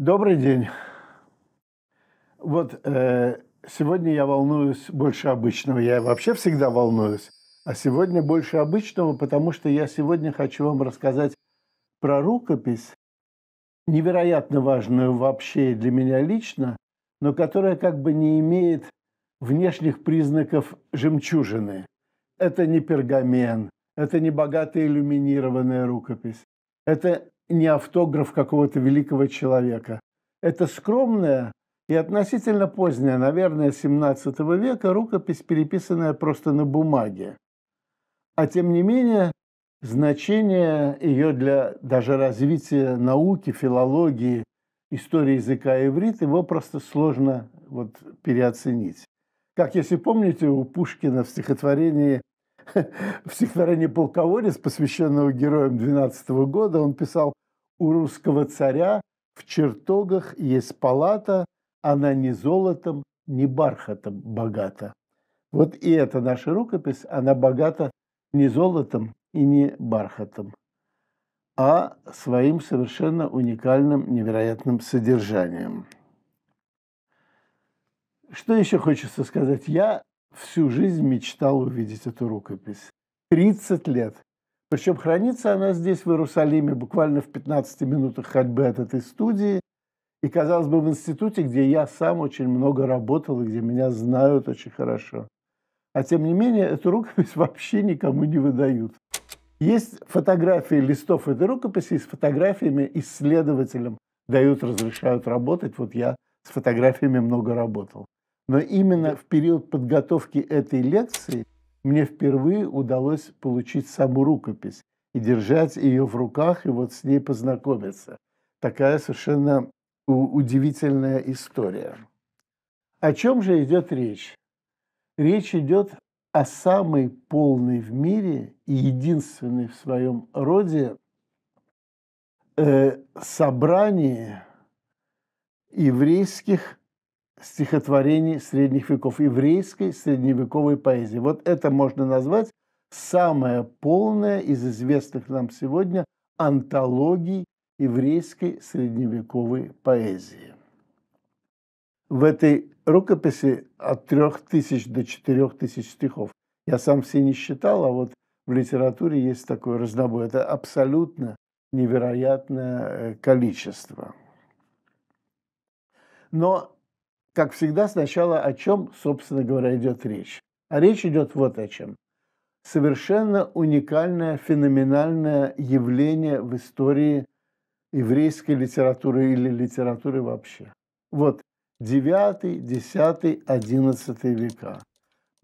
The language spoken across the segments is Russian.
Добрый день. Вот э, сегодня я волнуюсь больше обычного. Я вообще всегда волнуюсь. А сегодня больше обычного, потому что я сегодня хочу вам рассказать про рукопись, невероятно важную вообще для меня лично, но которая как бы не имеет внешних признаков жемчужины. Это не пергамен, это не богато иллюминированная рукопись. Это не автограф какого-то великого человека. Это скромная и относительно поздняя, наверное, 17 века рукопись, переписанная просто на бумаге. А тем не менее, значение ее для даже развития науки, филологии, истории языка иврит, его просто сложно вот переоценить. Как, если помните, у Пушкина в стихотворении в стихотворении «Полководец», посвященного героям 12 -го года, он писал «У русского царя в чертогах есть палата, она ни золотом, ни бархатом богата». Вот и эта наша рукопись, она богата не золотом и не бархатом, а своим совершенно уникальным, невероятным содержанием. Что еще хочется сказать? Я всю жизнь мечтал увидеть эту рукопись. 30 лет. Причем хранится она здесь, в Иерусалиме, буквально в 15 минутах ходьбы от этой студии. И, казалось бы, в институте, где я сам очень много работал и где меня знают очень хорошо. А тем не менее, эту рукопись вообще никому не выдают. Есть фотографии листов этой рукописи, и с фотографиями исследователям дают, разрешают работать. Вот я с фотографиями много работал. Но именно в период подготовки этой лекции мне впервые удалось получить саму рукопись и держать ее в руках, и вот с ней познакомиться. Такая совершенно удивительная история. О чем же идет речь? Речь идет о самой полной в мире и единственной в своем роде э, собрании еврейских стихотворений средних веков, еврейской средневековой поэзии. Вот это можно назвать самая полная из известных нам сегодня антологий еврейской средневековой поэзии. В этой рукописи от трех тысяч до четырех тысяч стихов. Я сам все не считал, а вот в литературе есть такой разнобой. Это абсолютно невероятное э, количество. Но как всегда, сначала о чем, собственно говоря, идет речь. А речь идет вот о чем. Совершенно уникальное, феноменальное явление в истории еврейской литературы или литературы вообще. Вот 9, 10, 11 века.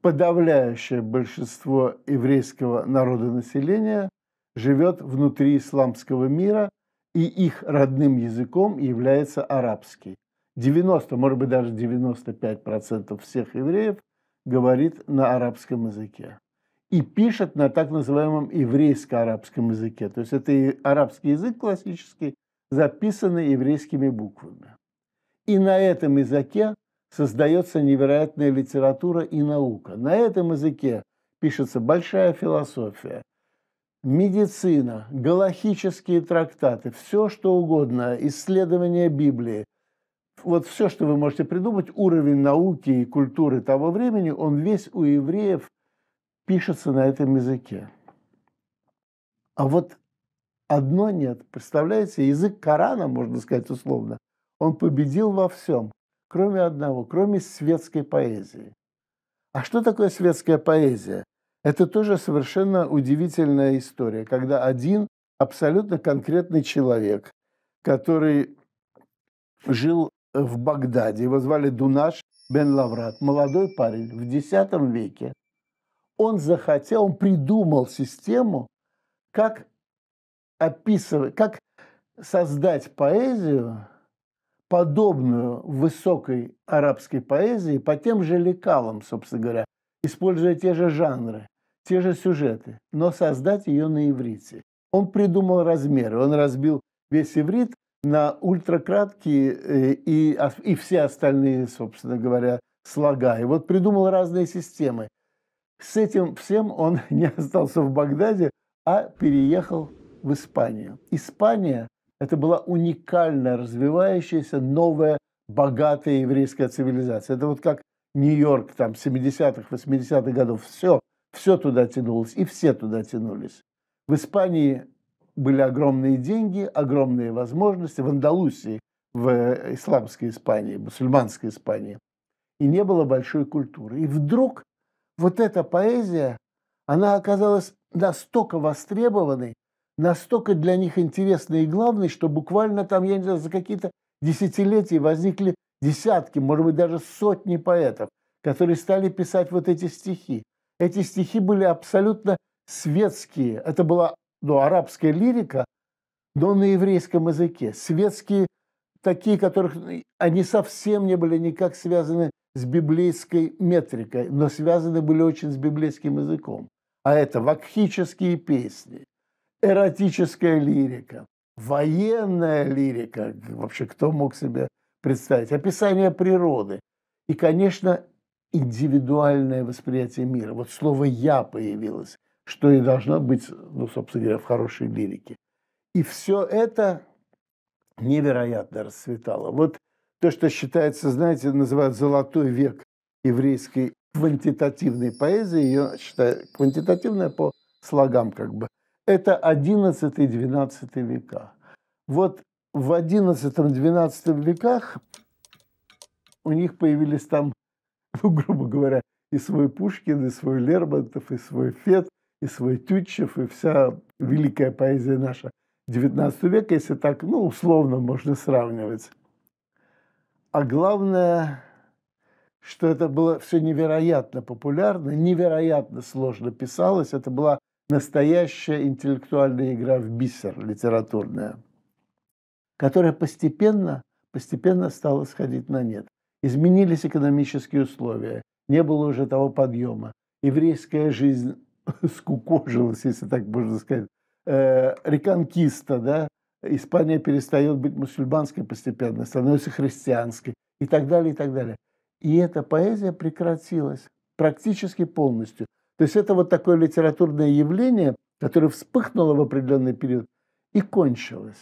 Подавляющее большинство еврейского народонаселения живет внутри исламского мира, и их родным языком является арабский. 90, может быть, даже 95% всех евреев говорит на арабском языке и пишет на так называемом еврейско-арабском языке. То есть это и арабский язык классический, записанный еврейскими буквами. И на этом языке создается невероятная литература и наука. На этом языке пишется большая философия, медицина, галахические трактаты, все что угодно, исследование Библии – вот все, что вы можете придумать, уровень науки и культуры того времени, он весь у евреев пишется на этом языке. А вот одно нет. Представляете, язык Корана, можно сказать условно, он победил во всем, кроме одного, кроме светской поэзии. А что такое светская поэзия? Это тоже совершенно удивительная история, когда один абсолютно конкретный человек, который жил в Багдаде, его звали Дунаш бен Лаврат, молодой парень в X веке. Он захотел, он придумал систему, как описывать, как создать поэзию, подобную высокой арабской поэзии, по тем же лекалам, собственно говоря, используя те же жанры, те же сюжеты, но создать ее на иврите. Он придумал размеры, он разбил весь иврит на ультракраткие э, и, и все остальные, собственно говоря, слога. И вот придумал разные системы. С этим всем он не остался в Багдаде, а переехал в Испанию. Испания – это была уникальная, развивающаяся, новая, богатая еврейская цивилизация. Это вот как Нью-Йорк там 70-х, 80-х годов. Все, все туда тянулось, и все туда тянулись. В Испании были огромные деньги, огромные возможности в Андалусии, в э, исламской Испании, мусульманской Испании. И не было большой культуры. И вдруг вот эта поэзия, она оказалась настолько востребованной, настолько для них интересной и главной, что буквально там, я не знаю, за какие-то десятилетия возникли десятки, может быть, даже сотни поэтов, которые стали писать вот эти стихи. Эти стихи были абсолютно светские. Это была ну, арабская лирика, но на еврейском языке. Светские, такие, которых ну, они совсем не были никак связаны с библейской метрикой, но связаны были очень с библейским языком. А это вакхические песни, эротическая лирика, военная лирика, вообще кто мог себе представить, описание природы. И, конечно, индивидуальное восприятие мира. Вот слово «я» появилось что и должно быть, ну, собственно говоря, в хорошей лирике. И все это невероятно расцветало. Вот то, что считается, знаете, называют «золотой век еврейской квантитативной поэзии», ее считают квантитативная по слогам как бы, это 11-12 века. Вот в 11-12 веках у них появились там, ну, грубо говоря, и свой Пушкин, и свой Лермонтов, и свой Фет, и свой Тютчев, и вся великая поэзия наша XIX века, если так, ну, условно можно сравнивать. А главное, что это было все невероятно популярно, невероятно сложно писалось. Это была настоящая интеллектуальная игра в бисер литературная, которая постепенно, постепенно стала сходить на нет. Изменились экономические условия, не было уже того подъема. Еврейская жизнь скукожилась, если так можно сказать, э, реконкиста, да, Испания перестает быть мусульманской постепенно, становится христианской и так далее, и так далее. И эта поэзия прекратилась практически полностью. То есть это вот такое литературное явление, которое вспыхнуло в определенный период и кончилось.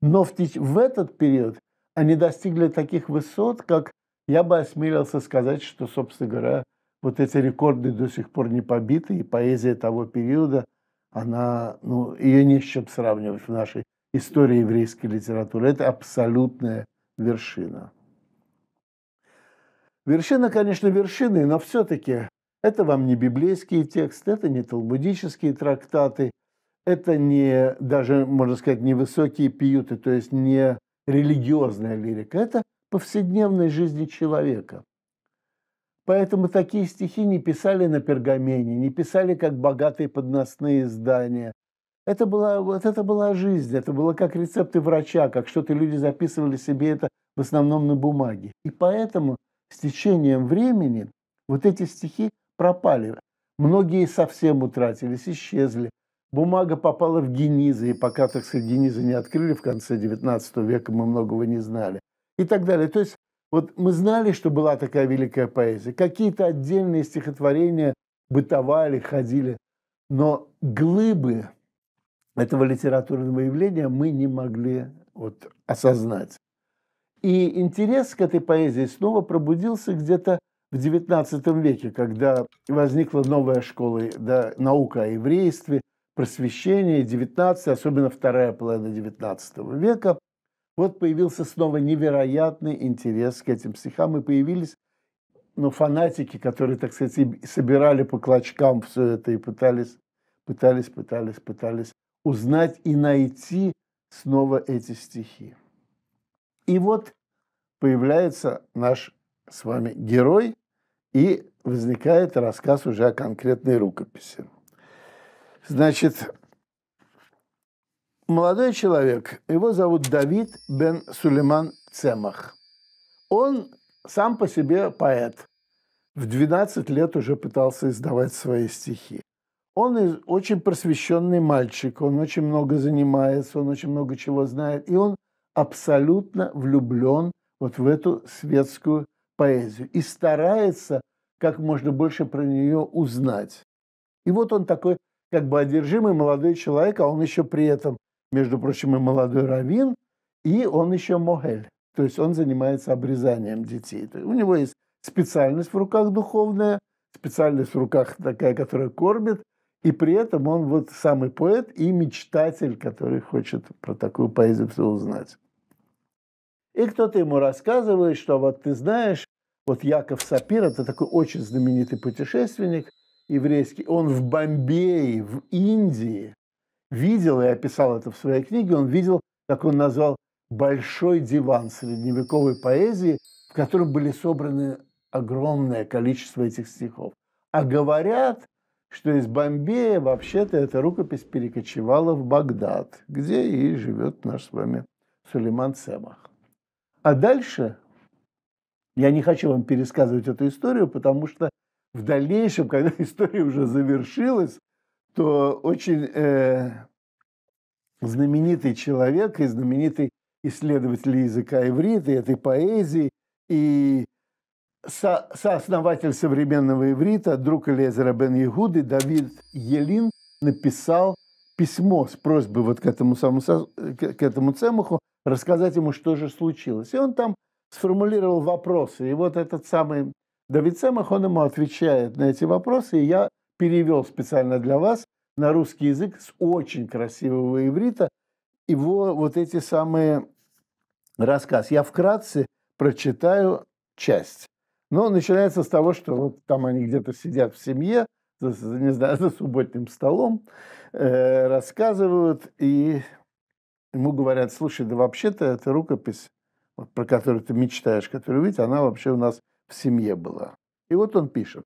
Но в, в этот период они достигли таких высот, как я бы осмелился сказать, что, собственно говоря, вот эти рекорды до сих пор не побиты, и поэзия того периода, она, ну, ее не с чем сравнивать в нашей истории еврейской литературы. Это абсолютная вершина. Вершина, конечно, вершины, но все-таки это вам не библейские тексты, это не талмудические трактаты, это не даже, можно сказать, не высокие пьюты, то есть не религиозная лирика. Это повседневной жизни человека. Поэтому такие стихи не писали на пергамене, не писали как богатые подносные издания. Это была, вот это была жизнь, это было как рецепты врача, как что-то люди записывали себе это в основном на бумаге. И поэтому с течением времени вот эти стихи пропали. Многие совсем утратились, исчезли. Бумага попала в генизы, и пока, так сказать, генизы не открыли в конце XIX века, мы многого не знали. И так далее. То есть вот мы знали, что была такая великая поэзия. Какие-то отдельные стихотворения бытовали, ходили. Но глыбы этого литературного явления мы не могли вот, осознать. И интерес к этой поэзии снова пробудился где-то в XIX веке, когда возникла новая школа, да, наука о еврействе, просвещение, XIX, особенно вторая половина XIX века – вот появился снова невероятный интерес к этим стихам, и появились ну, фанатики, которые, так сказать, собирали по клочкам все это и пытались, пытались, пытались, пытались узнать и найти снова эти стихи. И вот появляется наш с вами герой, и возникает рассказ уже о конкретной рукописи. Значит, Молодой человек, его зовут Давид бен Сулейман Цемах. Он сам по себе поэт. В 12 лет уже пытался издавать свои стихи. Он очень просвещенный мальчик, он очень много занимается, он очень много чего знает, и он абсолютно влюблен вот в эту светскую поэзию и старается как можно больше про нее узнать. И вот он такой как бы одержимый молодой человек, а он еще при этом между прочим, и молодой раввин, и он еще Могель, то есть он занимается обрезанием детей. У него есть специальность в руках духовная, специальность в руках такая, которая кормит, и при этом он вот самый поэт и мечтатель, который хочет про такую поэзию все узнать. И кто-то ему рассказывает, что вот ты знаешь, вот Яков Сапир, это такой очень знаменитый путешественник еврейский, он в Бомбее, в Индии видел, и описал это в своей книге, он видел, как он назвал, большой диван средневековой поэзии, в котором были собраны огромное количество этих стихов. А говорят, что из Бомбея вообще-то эта рукопись перекочевала в Багдад, где и живет наш с вами Сулейман Себах. А дальше я не хочу вам пересказывать эту историю, потому что в дальнейшем, когда история уже завершилась, то очень э, знаменитый человек и знаменитый исследователь языка иврита, и этой поэзии, и со, сооснователь современного иврита, друг Элезера бен Ягуды, Давид Елин, написал письмо с просьбой вот к этому, самому, к этому Цемаху рассказать ему, что же случилось. И он там сформулировал вопросы. И вот этот самый Давид Цемах, он ему отвечает на эти вопросы. И я перевел специально для вас на русский язык с очень красивого иврита его вот эти самые рассказ. Я вкратце прочитаю часть. Но начинается с того, что вот там они где-то сидят в семье, за, не знаю, за субботним столом, э, рассказывают, и ему говорят, слушай, да вообще-то эта рукопись, вот, про которую ты мечтаешь, которую видишь, она вообще у нас в семье была. И вот он пишет.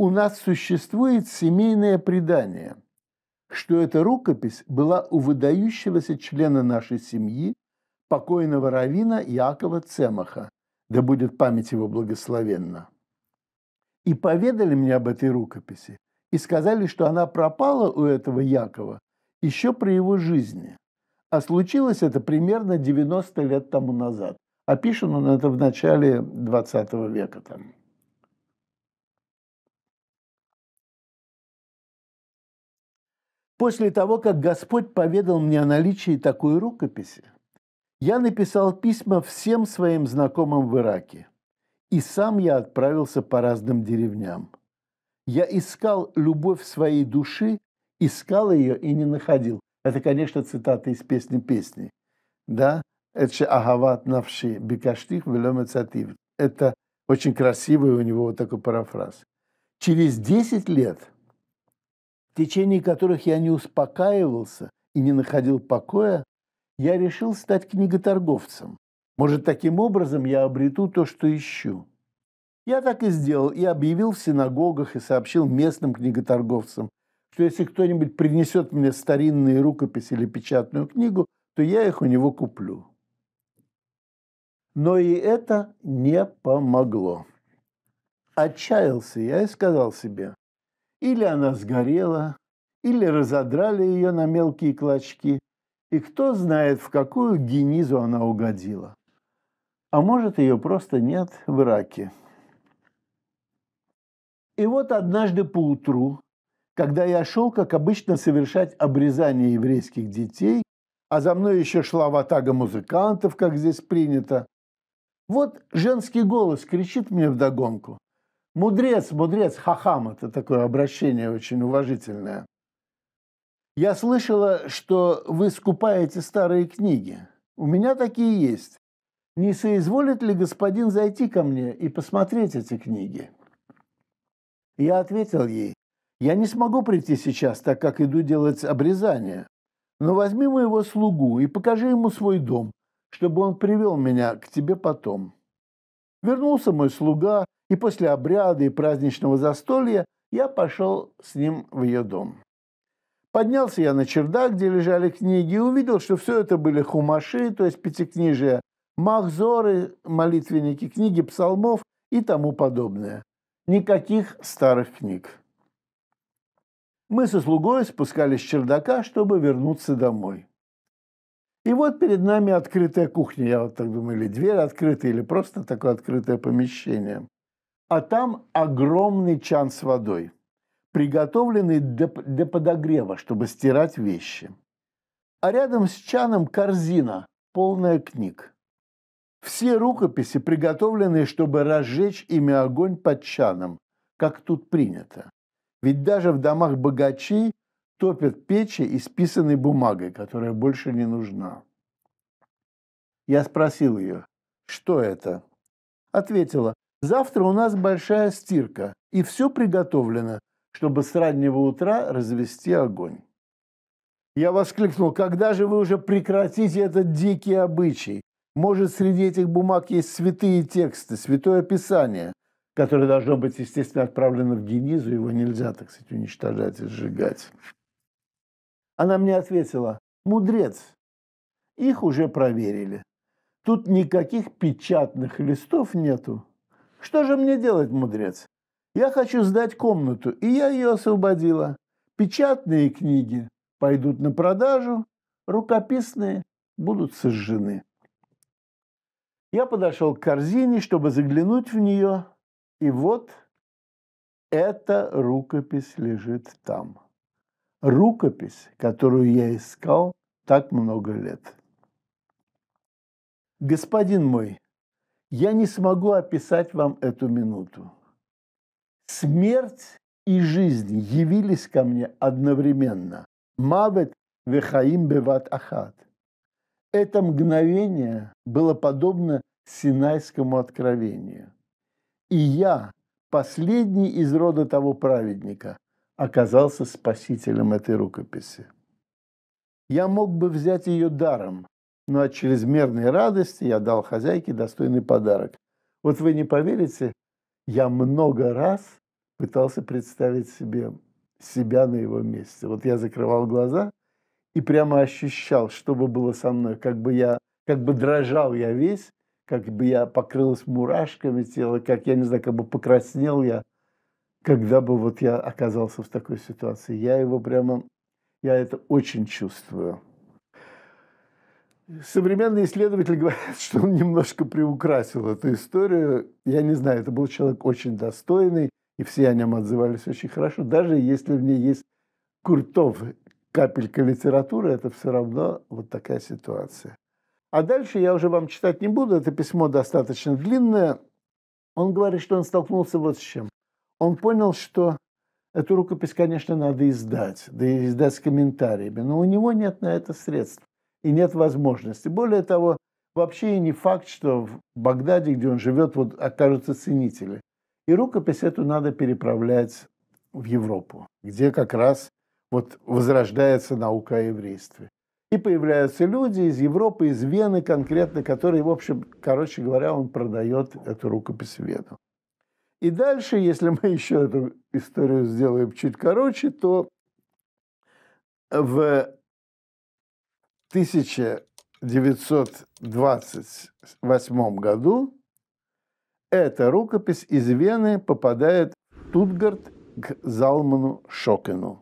У нас существует семейное предание, что эта рукопись была у выдающегося члена нашей семьи, покойного равина Якова Цемаха, да будет память его благословенна. И поведали мне об этой рукописи, и сказали, что она пропала у этого Якова еще при его жизни. А случилось это примерно 90 лет тому назад. Описан а он это в начале 20 века там. После того, как Господь поведал мне о наличии такой рукописи, я написал письма всем своим знакомым в Ираке. И сам я отправился по разным деревням. Я искал любовь своей души, искал ее и не находил. Это, конечно, цитата из песни песни. Да? Это же Агават Навши Бекаштих Велем Это очень красивый у него вот такой парафраз. Через 10 лет – течение которых я не успокаивался и не находил покоя, я решил стать книготорговцем. Может, таким образом я обрету то, что ищу. Я так и сделал, и объявил в синагогах, и сообщил местным книготорговцам, что если кто-нибудь принесет мне старинные рукописи или печатную книгу, то я их у него куплю. Но и это не помогло. Отчаялся я и сказал себе, или она сгорела, или разодрали ее на мелкие клочки, и кто знает, в какую генизу она угодила. А может, ее просто нет в Ираке. И вот однажды поутру, когда я шел, как обычно, совершать обрезание еврейских детей, а за мной еще шла ватага музыкантов, как здесь принято, вот женский голос кричит мне вдогонку. Мудрец, мудрец, хахам – это такое обращение очень уважительное. Я слышала, что вы скупаете старые книги. У меня такие есть. Не соизволит ли господин зайти ко мне и посмотреть эти книги? Я ответил ей, я не смогу прийти сейчас, так как иду делать обрезание. Но возьми моего слугу и покажи ему свой дом, чтобы он привел меня к тебе потом. Вернулся мой слуга, и после обряда и праздничного застолья я пошел с ним в ее дом. Поднялся я на чердак, где лежали книги, и увидел, что все это были хумаши, то есть пятикнижия, махзоры, молитвенники, книги псалмов и тому подобное. Никаких старых книг. Мы со слугой спускались с чердака, чтобы вернуться домой. И вот перед нами открытая кухня, я вот так думаю, или дверь открытая, или просто такое открытое помещение а там огромный чан с водой, приготовленный для, для подогрева, чтобы стирать вещи. А рядом с чаном корзина, полная книг. Все рукописи, приготовленные, чтобы разжечь ими огонь под чаном, как тут принято. Ведь даже в домах богачей топят печи исписанной бумагой, которая больше не нужна. Я спросил ее, что это? Ответила, Завтра у нас большая стирка, и все приготовлено, чтобы с раннего утра развести огонь. Я воскликнул, когда же вы уже прекратите этот дикий обычай? Может, среди этих бумаг есть святые тексты, святое писание, которое должно быть, естественно, отправлено в Генизу, его нельзя, так сказать, уничтожать и сжигать. Она мне ответила, мудрец, их уже проверили. Тут никаких печатных листов нету, что же мне делать, мудрец? Я хочу сдать комнату, и я ее освободила. Печатные книги пойдут на продажу, рукописные будут сожжены. Я подошел к корзине, чтобы заглянуть в нее, и вот эта рукопись лежит там. Рукопись, которую я искал так много лет. Господин мой, я не смогу описать вам эту минуту. Смерть и жизнь явились ко мне одновременно. Мавет вехаим беват ахат. Это мгновение было подобно Синайскому откровению. И я, последний из рода того праведника, оказался спасителем этой рукописи. Я мог бы взять ее даром, но ну, от а чрезмерной радости я дал хозяйке достойный подарок. Вот вы не поверите, я много раз пытался представить себе себя на его месте. Вот я закрывал глаза и прямо ощущал, что бы было со мной, как бы я, как бы дрожал я весь, как бы я покрылась мурашками тела, как я не знаю, как бы покраснел я, когда бы вот я оказался в такой ситуации. Я его прямо, я это очень чувствую. Современные исследователи говорят, что он немножко приукрасил эту историю. Я не знаю, это был человек очень достойный, и все о нем отзывались очень хорошо. Даже если в ней есть Куртов, капелька литературы, это все равно вот такая ситуация. А дальше я уже вам читать не буду, это письмо достаточно длинное. Он говорит, что он столкнулся вот с чем. Он понял, что эту рукопись, конечно, надо издать, да и издать с комментариями, но у него нет на это средств и нет возможности. Более того, вообще и не факт, что в Багдаде, где он живет, вот окажутся ценители. И рукопись эту надо переправлять в Европу, где как раз вот возрождается наука о еврействе. И появляются люди из Европы, из Вены конкретно, которые, в общем, короче говоря, он продает эту рукопись Вену. И дальше, если мы еще эту историю сделаем чуть короче, то в 1928 году эта рукопись из Вены попадает в Тутгарт к Залману Шокену.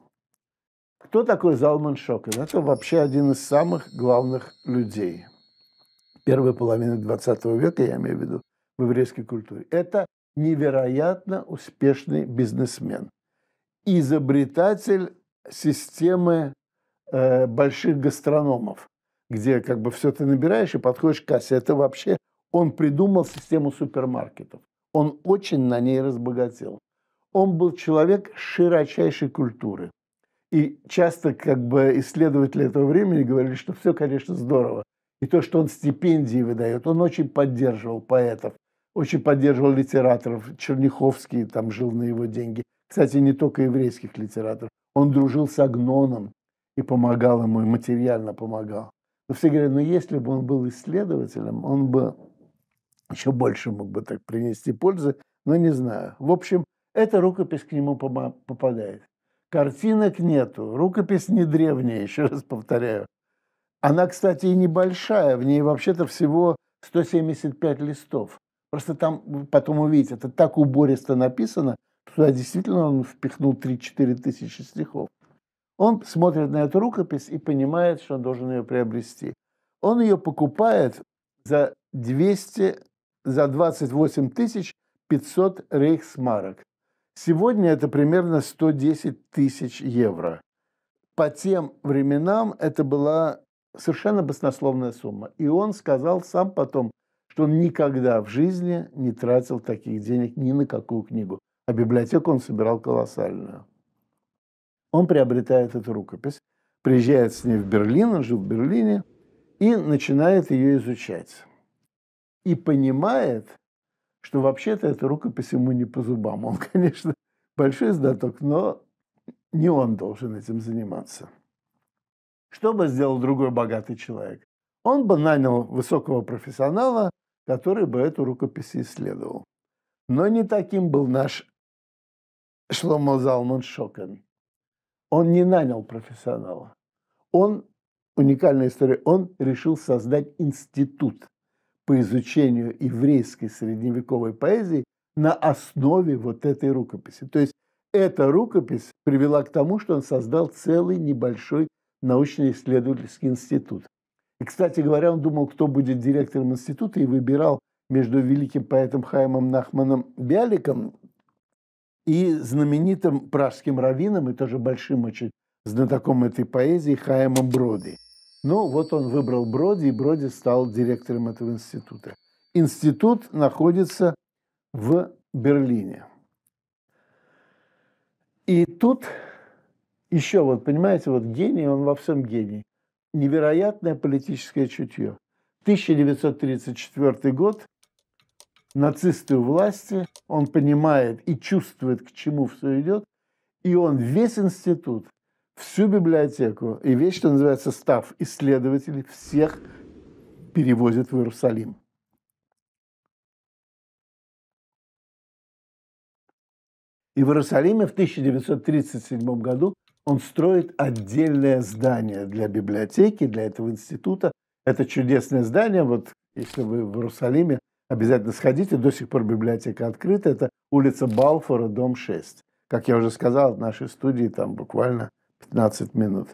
Кто такой Залман Шокен? Это вообще один из самых главных людей первой половины 20 века, я имею в виду, в еврейской культуре. Это невероятно успешный бизнесмен, изобретатель системы Э, больших гастрономов, где как бы все ты набираешь и подходишь к кассе. Это вообще он придумал систему супермаркетов. Он очень на ней разбогател. Он был человек широчайшей культуры. И часто как бы исследователи этого времени говорили, что все, конечно, здорово. И то, что он стипендии выдает, он очень поддерживал поэтов, очень поддерживал литераторов. Черняховский там жил на его деньги. Кстати, не только еврейских литераторов. Он дружил с Агноном, и помогал ему, и материально помогал. Но все говорят, ну если бы он был исследователем, он бы еще больше мог бы так принести пользы, но не знаю. В общем, эта рукопись к нему попадает. Картинок нету, рукопись не древняя, еще раз повторяю. Она, кстати, и небольшая, в ней вообще-то всего 175 листов. Просто там, потом увидите, это так убористо написано, что действительно он впихнул 3-4 тысячи стихов. Он смотрит на эту рукопись и понимает, что он должен ее приобрести. Он ее покупает за 200, за 28 тысяч 500 рейхсмарок. Сегодня это примерно 110 тысяч евро. По тем временам это была совершенно баснословная сумма. И он сказал сам потом, что он никогда в жизни не тратил таких денег ни на какую книгу. А библиотеку он собирал колоссальную. Он приобретает эту рукопись, приезжает с ней в Берлин, он жил в Берлине, и начинает ее изучать. И понимает, что вообще-то эта рукопись ему не по зубам. Он, конечно, большой знаток, но не он должен этим заниматься. Что бы сделал другой богатый человек? Он бы нанял высокого профессионала, который бы эту рукопись исследовал. Но не таким был наш Шломо Залман Шокен. Он не нанял профессионала. Он, уникальная история, он решил создать институт по изучению еврейской средневековой поэзии на основе вот этой рукописи. То есть эта рукопись привела к тому, что он создал целый небольшой научно-исследовательский институт. И, кстати говоря, он думал, кто будет директором института, и выбирал между великим поэтом Хаймом Нахманом Бяликом и знаменитым пражским раввином, и тоже большим очень знатоком этой поэзии, Хаемом Броди. Ну вот он выбрал Броди, и Броди стал директором этого института. Институт находится в Берлине. И тут еще, вот понимаете, вот гений, он во всем гений. Невероятное политическое чутье. 1934 год, нацисты у власти, он понимает и чувствует, к чему все идет, и он весь институт, всю библиотеку и весь, что называется, став исследователей, всех перевозит в Иерусалим. И в Иерусалиме в 1937 году он строит отдельное здание для библиотеки, для этого института. Это чудесное здание, вот если вы в Иерусалиме, Обязательно сходите, до сих пор библиотека открыта. Это улица Балфора, дом 6. Как я уже сказал, от нашей студии там буквально 15 минут.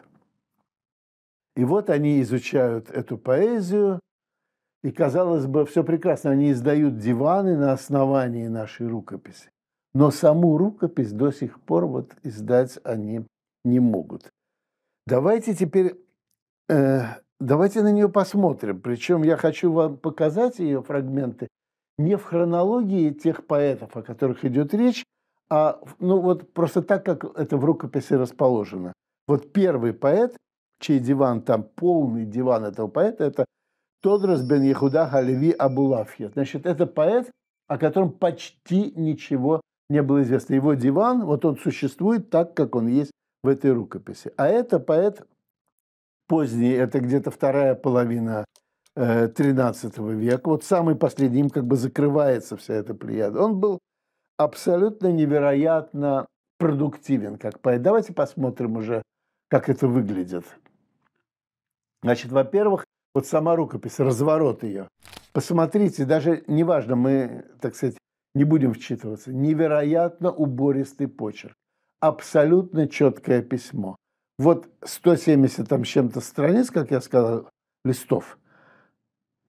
И вот они изучают эту поэзию, и, казалось бы, все прекрасно, они издают диваны на основании нашей рукописи. Но саму рукопись до сих пор вот издать они не могут. Давайте теперь э, Давайте на нее посмотрим. Причем я хочу вам показать ее фрагменты не в хронологии тех поэтов, о которых идет речь, а ну вот просто так, как это в рукописи расположено. Вот первый поэт, чей диван там полный диван этого поэта, это Тодрас бен Яхуда Халиви Абулафья. Значит, это поэт, о котором почти ничего не было известно. Его диван, вот он существует так, как он есть в этой рукописи. А это поэт поздний – это где-то вторая половина XIII э, века. Вот самый последний, им как бы закрывается вся эта плеяда. Он был абсолютно невероятно продуктивен как поэт. Давайте посмотрим уже, как это выглядит. Значит, во-первых, вот сама рукопись, разворот ее. Посмотрите, даже неважно, мы, так сказать, не будем вчитываться. Невероятно убористый почерк. Абсолютно четкое письмо вот 170 там с чем-то страниц, как я сказал, листов,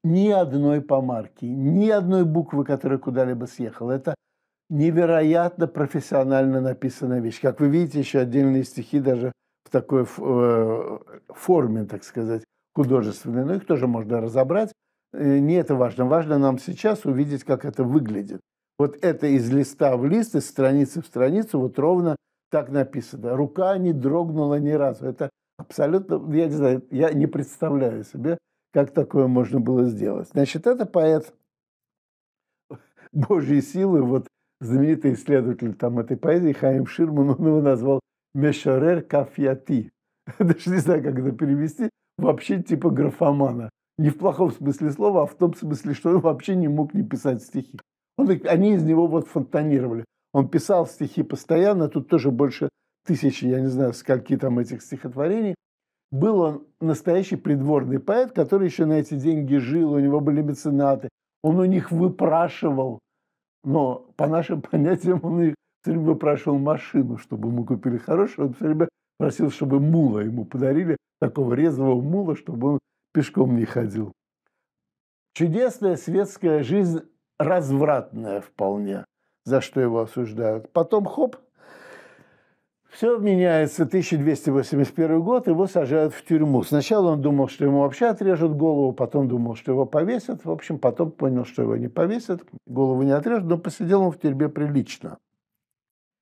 ни одной помарки, ни одной буквы, которая куда-либо съехала. Это невероятно профессионально написанная вещь. Как вы видите, еще отдельные стихи даже в такой э, форме, так сказать, художественной. Но их тоже можно разобрать. Э, не это важно. Важно нам сейчас увидеть, как это выглядит. Вот это из листа в лист, из страницы в страницу, вот ровно так написано. Рука не дрогнула ни разу. Это абсолютно, ну, я не знаю, я не представляю себе, как такое можно было сделать. Значит, это поэт Божьей силы, вот знаменитый исследователь там этой поэзии Хаим Ширман, он его назвал Мешарер Кафьяти. Даже не знаю, как это перевести. Вообще типа графомана. Не в плохом смысле слова, а в том смысле, что он вообще не мог не писать стихи. Он, они из него вот фонтанировали. Он писал стихи постоянно, тут тоже больше тысячи, я не знаю, скольки там этих стихотворений. Был он настоящий придворный поэт, который еще на эти деньги жил, у него были меценаты. Он у них выпрашивал, но по нашим понятиям он их все время выпрашивал машину, чтобы ему купили хорошую. Он все время просил, чтобы мула ему подарили, такого резвого мула, чтобы он пешком не ходил. Чудесная светская жизнь, развратная вполне за что его осуждают. Потом хоп, все меняется, 1281 год, его сажают в тюрьму. Сначала он думал, что ему вообще отрежут голову, потом думал, что его повесят. В общем, потом понял, что его не повесят, голову не отрежут, но посидел он в тюрьме прилично.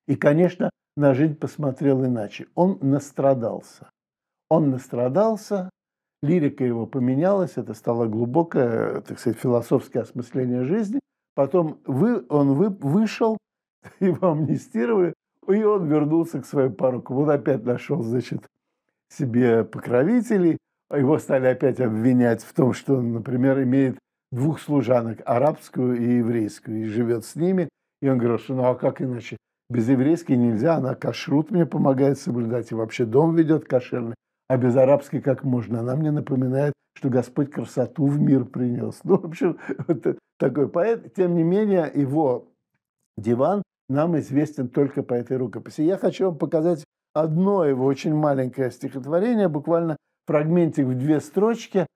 И, конечно, на жизнь посмотрел иначе. Он настрадался. Он настрадался, лирика его поменялась, это стало глубокое, так сказать, философское осмысление жизни – Потом вы, он вы, вышел, его амнистировали, и он вернулся к своим порокам. вот опять нашел, значит, себе покровителей. А его стали опять обвинять в том, что он, например, имеет двух служанок, арабскую и еврейскую, и живет с ними. И он говорил, что ну а как иначе? Без еврейской нельзя, она кашрут мне помогает соблюдать, и вообще дом ведет кошерный. А без арабской как можно? Она мне напоминает, что Господь красоту в мир принес. Ну, в общем, это такой поэт. Тем не менее, его диван нам известен только по этой рукописи. Я хочу вам показать одно его очень маленькое стихотворение, буквально фрагментик в две строчки,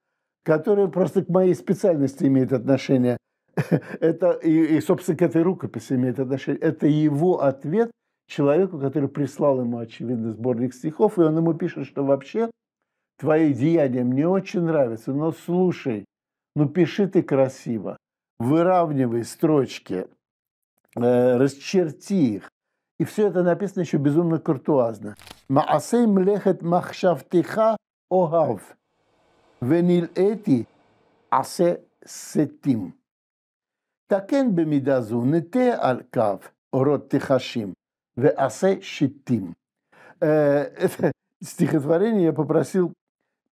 которое просто к моей специальности имеет отношение. Это и, и, собственно, к этой рукописи имеет отношение. Это его ответ человеку, который прислал ему, очевидно, сборник стихов, и он ему пишет, что вообще твои деяния мне очень нравятся, но слушай, ну пиши ты красиво, выравнивай строчки, э, расчерти их. И все это написано еще безумно куртуазно. Маасей млехет махшавтиха огав. Венил эти асе сетим. תקן במידה те נטה על קו אורות תחשים ועשה щитим. Стихотворение я попросил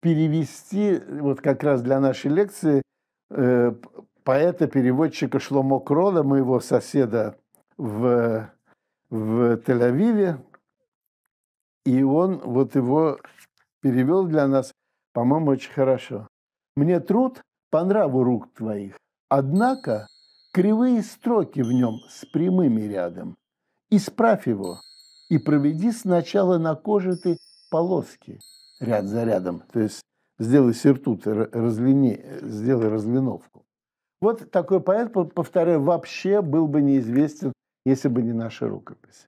перевести, вот как раз для нашей лекции, э, поэта-переводчика Шломо Крола моего соседа в, в Тель-Авиве. И он вот его перевел для нас, по-моему, очень хорошо. «Мне труд по нраву рук твоих, однако кривые строки в нем с прямыми рядом. Исправь его и проведи сначала на коже ты полоски ряд за рядом». То есть сделай сиртут, разлини, сделай разлиновку. Вот такой поэт, повторяю, вообще был бы неизвестен, если бы не наша рукопись.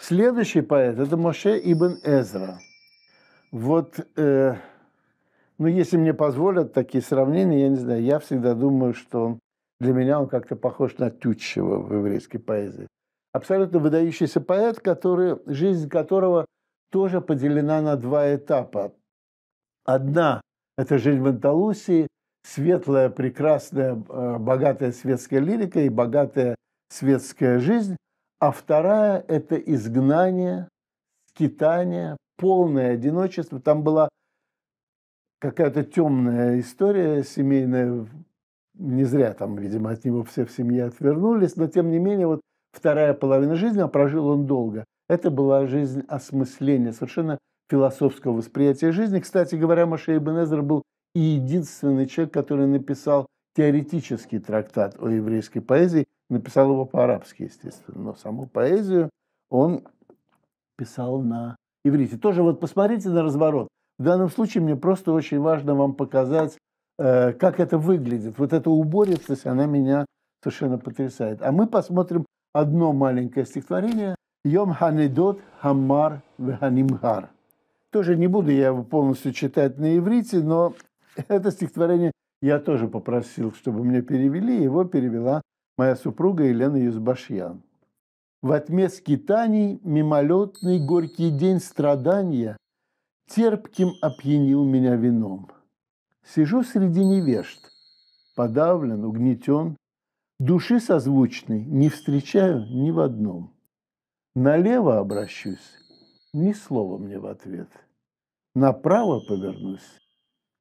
Следующий поэт – это Моше Ибн Эзра. Вот, э, ну, если мне позволят такие сравнения, я не знаю, я всегда думаю, что он, для меня он как-то похож на Тютчева в еврейской поэзии. Абсолютно выдающийся поэт, который, жизнь которого тоже поделена на два этапа. Одна – это жизнь в Анталусии – светлая, прекрасная, э, богатая светская лирика и богатая светская жизнь, а вторая – это изгнание, скитание, полное одиночество. Там была какая-то темная история семейная, не зря там, видимо, от него все в семье отвернулись, но тем не менее вот вторая половина жизни, а прожил он долго, это была жизнь осмысления, совершенно философского восприятия жизни. Кстати говоря, Маше Ибн Эзер был и единственный человек, который написал теоретический трактат о еврейской поэзии, написал его по-арабски, естественно, но саму поэзию он писал на иврите. Тоже вот посмотрите на разворот. В данном случае мне просто очень важно вам показать, э, как это выглядит. Вот эта убористость, она меня совершенно потрясает. А мы посмотрим одно маленькое стихотворение. «Йом ханедот хамар веханимхар». Тоже не буду я его полностью читать на иврите, но Это стихотворение я тоже попросил, чтобы мне перевели, его перевела моя супруга Елена Юзбашьян. В тьме скитаний мимолетный горький день страдания терпким опьянил меня вином. Сижу среди невежд, подавлен, угнетен, души созвучной не встречаю ни в одном. Налево обращусь, ни слова мне в ответ. Направо повернусь,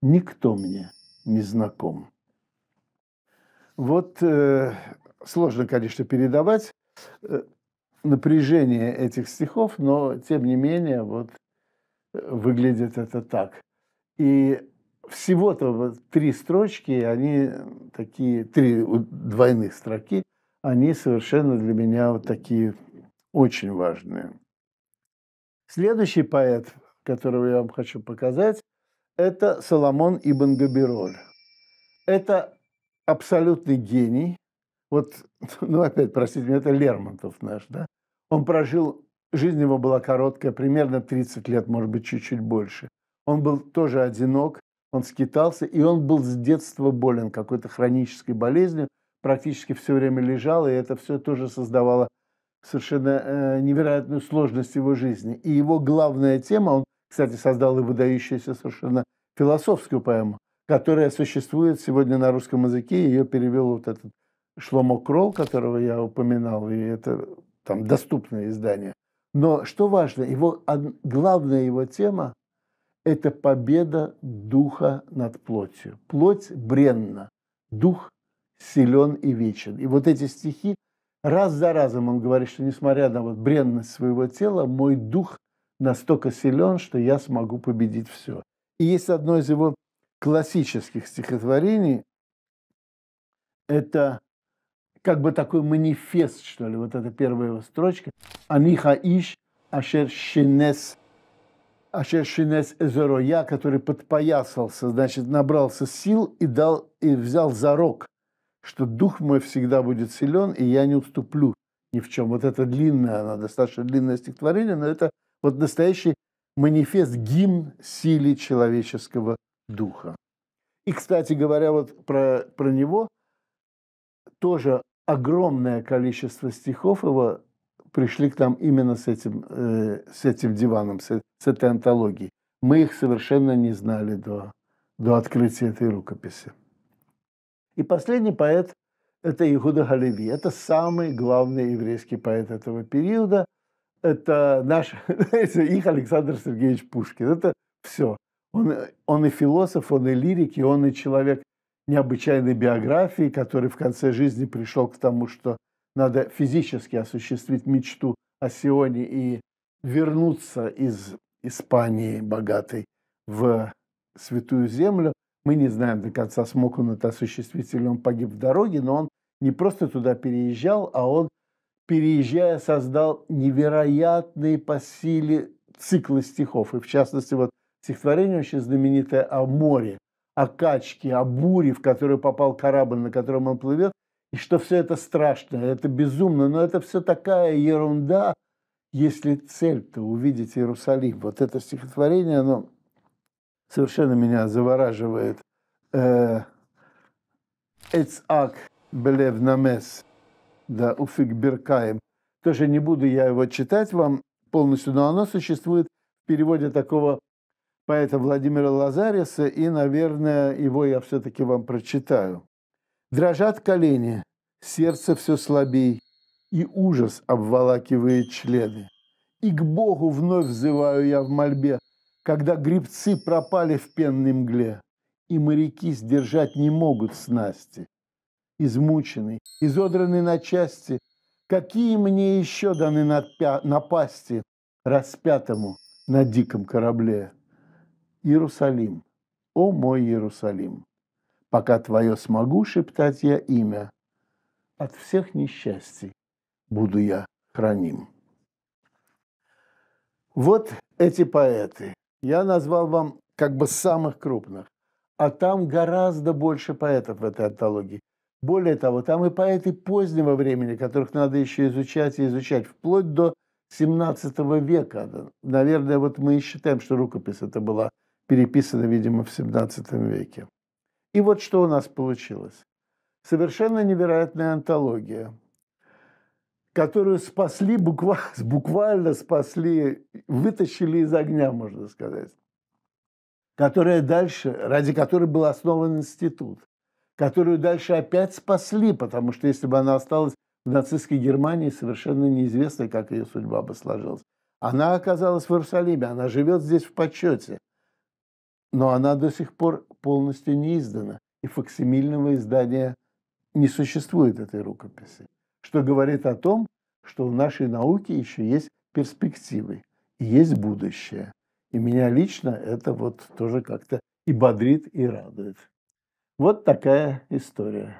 никто мне не знаком. Вот э, сложно, конечно, передавать э, напряжение этих стихов, но тем не менее вот э, выглядит это так. И всего-то вот три строчки, они э, такие, три двойных строки, они совершенно для меня вот такие очень важные. Следующий поэт, которого я вам хочу показать, это Соломон ибн Габироль. Это абсолютный гений. Вот, ну опять, простите меня, это Лермонтов наш, да? Он прожил, жизнь его была короткая, примерно 30 лет, может быть, чуть-чуть больше. Он был тоже одинок, он скитался, и он был с детства болен какой-то хронической болезнью, практически все время лежал, и это все тоже создавало совершенно э, невероятную сложность его жизни. И его главная тема, он кстати, создал и выдающуюся совершенно философскую поэму, которая существует сегодня на русском языке. Ее перевел вот этот Шломо Кролл, которого я упоминал, и это там доступное издание. Но что важно, его, главная его тема – это победа духа над плотью. Плоть бренна, дух силен и вечен. И вот эти стихи раз за разом он говорит, что несмотря на вот бренность своего тела, мой дух настолько силен, что я смогу победить все. И есть одно из его классических стихотворений, это как бы такой манифест, что ли, вот эта первая его строчка. «Аниха иш ашер шинес, ашер шинес я, который подпоясался, значит, набрался сил и, дал, и взял за зарок, что дух мой всегда будет силен, и я не уступлю ни в чем. Вот это длинное, оно достаточно длинное стихотворение, но это вот настоящий манифест, гимн силе человеческого духа. И, кстати говоря, вот про, про него тоже огромное количество стихов его пришли к нам именно с этим, э, с этим диваном, с, с этой антологией. Мы их совершенно не знали до, до открытия этой рукописи. И последний поэт – это Игуда Галеви. Это самый главный еврейский поэт этого периода – это наш, знаете, их Александр Сергеевич Пушкин. Это все. Он, э, он и философ, он и лирик, и он и человек необычайной биографии, который в конце жизни пришел к тому, что надо физически осуществить мечту о Сионе и вернуться из Испании богатой в Святую Землю. Мы не знаем до конца, смог он это осуществить или он погиб в дороге, но он не просто туда переезжал, а он переезжая, создал невероятные по силе циклы стихов. И в частности, вот стихотворение очень знаменитое о море, о качке, о буре, в которую попал корабль, на котором он плывет, и что все это страшно, это безумно, но это все такая ерунда, если цель-то увидеть Иерусалим. Вот это стихотворение, оно совершенно меня завораживает. It's э, Эцак Белев Намес – да, Уфик Беркаем. Тоже не буду я его читать вам полностью, но оно существует в переводе такого поэта Владимира Лазареса, и, наверное, его я все-таки вам прочитаю. «Дрожат колени, сердце все слабей, и ужас обволакивает члены. И к Богу вновь взываю я в мольбе, когда грибцы пропали в пенной мгле, и моряки сдержать не могут снасти, измученный, изодранный на части, какие мне еще даны напасти распятому на диком корабле? Иерусалим, о мой Иерусалим, пока твое смогу шептать я имя, от всех несчастий буду я храним. Вот эти поэты. Я назвал вам как бы самых крупных. А там гораздо больше поэтов в этой антологии. Более того, там и поэты позднего времени, которых надо еще изучать и изучать, вплоть до 17 века. Наверное, вот мы и считаем, что рукопись это была переписана, видимо, в 17 веке. И вот что у нас получилось. Совершенно невероятная антология, которую спасли, буквально спасли, вытащили из огня, можно сказать, которая дальше, ради которой был основан институт которую дальше опять спасли, потому что если бы она осталась в нацистской Германии, совершенно неизвестно, как ее судьба бы сложилась. Она оказалась в Иерусалиме, она живет здесь в почете, но она до сих пор полностью не издана, и факсимильного издания не существует этой рукописи, что говорит о том, что у нашей науки еще есть перспективы, и есть будущее. И меня лично это вот тоже как-то и бодрит, и радует. Вот такая история.